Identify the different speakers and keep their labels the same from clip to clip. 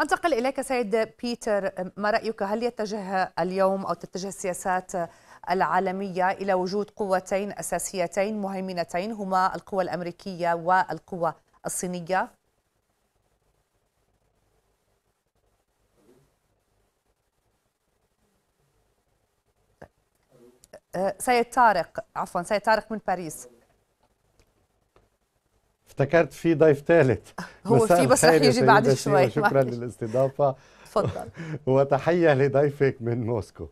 Speaker 1: أنتقل إليك سيد بيتر ما رأيك هل يتجه اليوم أو تتجه السياسات العالمية إلى وجود قوتين أساسيتين مهيمنتين هما القوى الأمريكية والقوى الصينية أه، سيد طارق عفوا سيد طارق من باريس
Speaker 2: افتكرت في ضيف ثالث هو في بس رح يجي بعد شوي شكرا للاستضافه تفضل وتحيه لضيفك من موسكو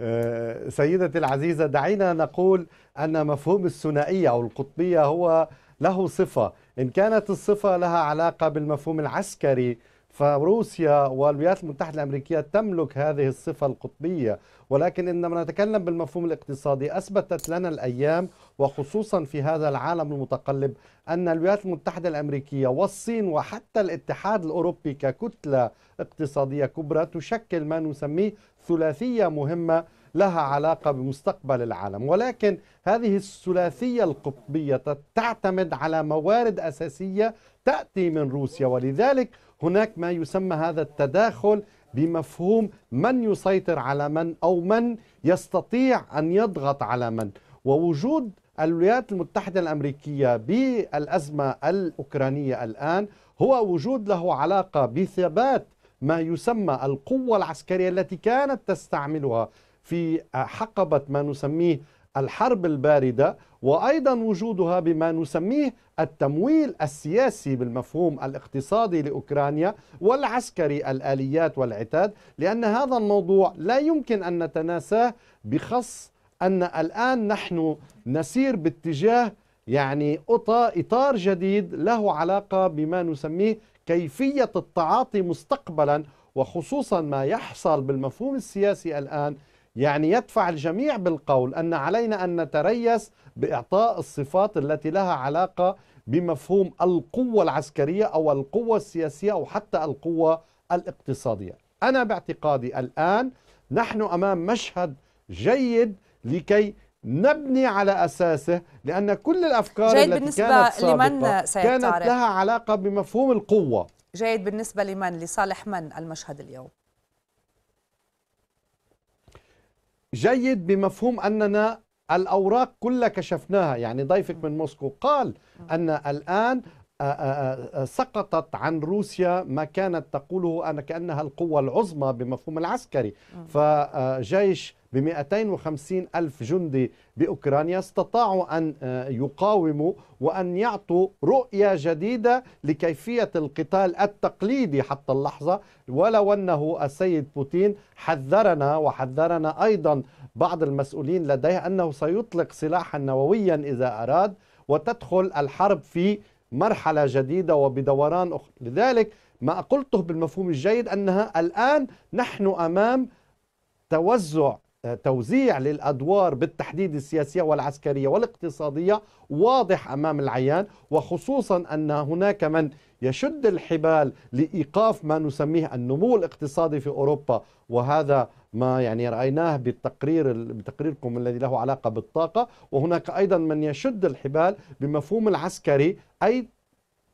Speaker 2: آه، سيدتي العزيزه دعينا نقول ان مفهوم الثنائيه او القطبيه هو له صفه ان كانت الصفه لها علاقه بالمفهوم العسكري فروسيا والولايات المتحدة الأمريكية تملك هذه الصفة القطبية ولكن عندما نتكلم بالمفهوم الاقتصادي أثبتت لنا الأيام وخصوصا في هذا العالم المتقلب أن الولايات المتحدة الأمريكية والصين وحتى الاتحاد الأوروبي ككتلة اقتصادية كبرى تشكل ما نسميه ثلاثية مهمة لها علاقة بمستقبل العالم ولكن هذه الثلاثية القطبية تعتمد على موارد أساسية تأتي من روسيا ولذلك هناك ما يسمى هذا التداخل بمفهوم من يسيطر على من او من يستطيع ان يضغط على من ووجود الولايات المتحده الامريكيه بالازمه الاوكرانيه الان هو وجود له علاقه بثبات ما يسمى القوه العسكريه التي كانت تستعملها في حقبه ما نسميه الحرب البارده وايضا وجودها بما نسميه التمويل السياسي بالمفهوم الاقتصادي لاوكرانيا والعسكري الاليات والعتاد لان هذا الموضوع لا يمكن ان نتناساه بخص ان الان نحن نسير باتجاه يعني اطار جديد له علاقه بما نسميه كيفيه التعاطي مستقبلا وخصوصا ما يحصل بالمفهوم السياسي الان يعني يدفع الجميع بالقول أن علينا أن نتريس بإعطاء الصفات التي لها علاقة بمفهوم القوة العسكرية أو القوة السياسية أو حتى القوة الاقتصادية أنا باعتقادي الآن نحن أمام مشهد جيد لكي نبني على أساسه لأن كل الأفكار جيد التي كانت سابقة كانت لها علاقة بمفهوم القوة
Speaker 1: جيد بالنسبة لمن لصالح من المشهد اليوم
Speaker 2: جيد بمفهوم أننا الأوراق كلها كشفناها يعني ضيفك من موسكو قال نعم. أن الآن آه، آه، آه، سقطت عن روسيا ما كانت تقوله أن كأنها القوة العظمى بمفهوم العسكري فجيش ب 250 ألف جندي بأوكرانيا استطاعوا أن يقاوموا وأن يعطوا رؤية جديدة لكيفية القتال التقليدي حتى اللحظة ولو أنه السيد بوتين حذرنا وحذرنا أيضا بعض المسؤولين لديه أنه سيطلق سلاحا نوويا إذا أراد وتدخل الحرب في مرحلة جديدة وبدوران أخرى لذلك ما قلته بالمفهوم الجيد أنها الآن نحن أمام توزع توزيع للأدوار بالتحديد السياسية والعسكرية والاقتصادية واضح أمام العيان وخصوصا أن هناك من يشد الحبال لإيقاف ما نسميه النمو الاقتصادي في أوروبا وهذا ما يعني رأيناه بالتقرير بتقريركم الذي له علاقة بالطاقة وهناك أيضا من يشد الحبال بمفهوم العسكري أي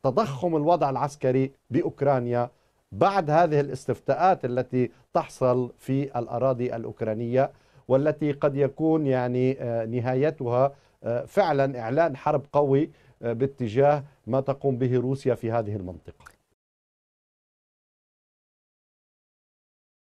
Speaker 2: تضخم الوضع العسكري بأوكرانيا بعد هذه الاستفتاءات التي تحصل في الأراضي الأوكرانية والتي قد يكون يعني آه، نهايتها آه، فعلا إعلان حرب قوي آه، باتجاه ما تقوم به روسيا في هذه المنطقة